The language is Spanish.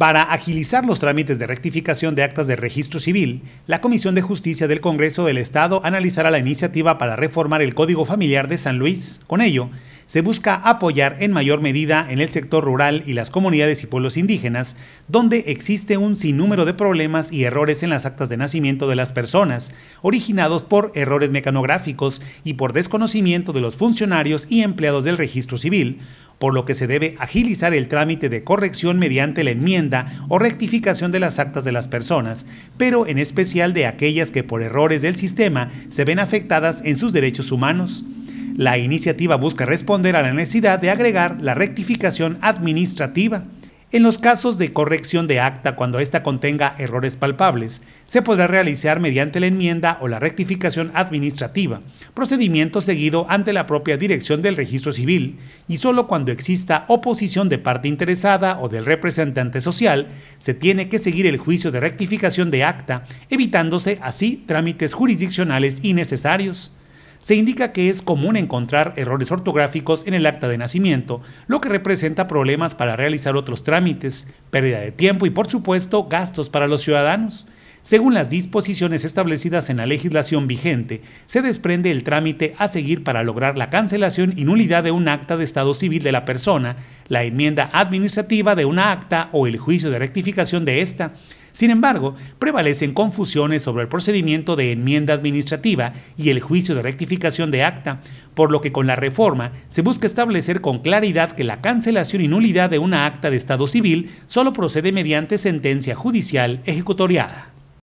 Para agilizar los trámites de rectificación de actas de registro civil, la Comisión de Justicia del Congreso del Estado analizará la iniciativa para reformar el Código Familiar de San Luis. Con ello, se busca apoyar en mayor medida en el sector rural y las comunidades y pueblos indígenas, donde existe un sinnúmero de problemas y errores en las actas de nacimiento de las personas, originados por errores mecanográficos y por desconocimiento de los funcionarios y empleados del registro civil, por lo que se debe agilizar el trámite de corrección mediante la enmienda o rectificación de las actas de las personas, pero en especial de aquellas que por errores del sistema se ven afectadas en sus derechos humanos. La iniciativa busca responder a la necesidad de agregar la rectificación administrativa. En los casos de corrección de acta cuando ésta contenga errores palpables, se podrá realizar mediante la enmienda o la rectificación administrativa, procedimiento seguido ante la propia dirección del registro civil, y solo cuando exista oposición de parte interesada o del representante social, se tiene que seguir el juicio de rectificación de acta, evitándose así trámites jurisdiccionales innecesarios se indica que es común encontrar errores ortográficos en el acta de nacimiento, lo que representa problemas para realizar otros trámites, pérdida de tiempo y por supuesto gastos para los ciudadanos. Según las disposiciones establecidas en la legislación vigente, se desprende el trámite a seguir para lograr la cancelación y nulidad de un acta de estado civil de la persona, la enmienda administrativa de una acta o el juicio de rectificación de esta. Sin embargo, prevalecen confusiones sobre el procedimiento de enmienda administrativa y el juicio de rectificación de acta, por lo que con la reforma se busca establecer con claridad que la cancelación y nulidad de una acta de Estado civil solo procede mediante sentencia judicial ejecutoriada.